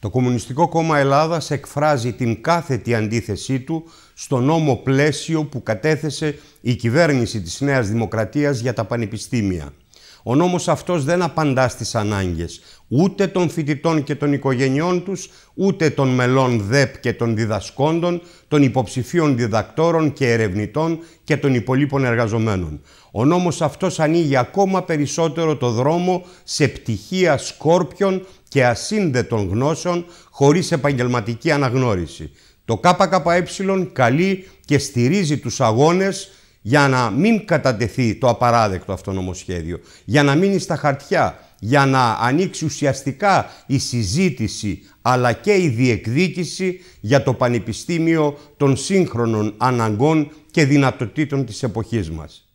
Το Κομμουνιστικό Κόμμα Ελλάδας εκφράζει την κάθετη αντίθεσή του στο νόμο πλαίσιο που κατέθεσε η κυβέρνηση της Νέας Δημοκρατίας για τα πανεπιστήμια. Ο νόμος αυτός δεν απαντά στις ανάγκες ούτε των φοιτητών και των οικογενειών τους, ούτε των μελών ΔΕΠ και των διδασκόντων, των υποψηφίων διδακτόρων και ερευνητών και των υπολείπων εργαζομένων. Ο νόμος αυτός ανοίγει ακόμα περισσότερο το δρόμο σε πτυχία σκόρπιων και ασύνδετων γνώσεων χωρίς επαγγελματική αναγνώριση. Το ΚΚΕ καλεί και στηρίζει τους αγώνες για να μην κατατεθεί το απαράδεκτο αυτό νομοσχέδιο, για να μείνει στα χαρτιά, για να ανοίξει ουσιαστικά η συζήτηση αλλά και η διεκδίκηση για το Πανεπιστήμιο των σύγχρονων αναγκών και δυνατοτήτων της εποχής μας.